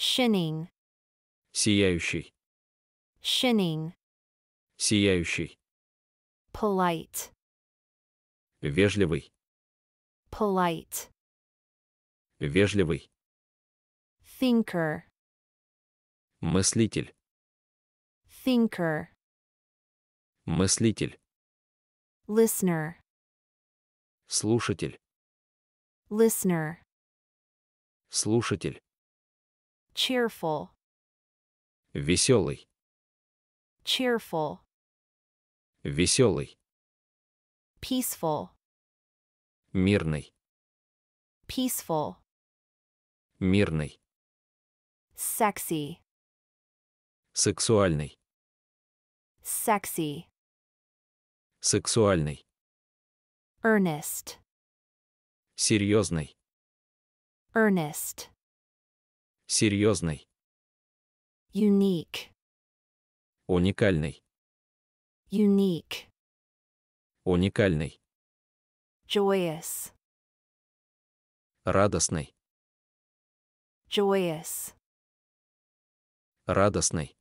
Shining. Сияющий. Shining. Сияющий. Polite. Вежливый. Polite. Вежливый. Thinker. Мыслитель. Thinker. Мыслитель. Listener. Слушатель. Listener. Слушатель cheerful, веселый, cheerful, веселый, peaceful, мирный, peaceful, мирный, sexy, сексуальный, sexy, сексуальный, earnest, серьезный, earnest, серьезный. Unique. Уникальный. Unique. Уникальный. Joyous. Радостный. Joyous. Радостный.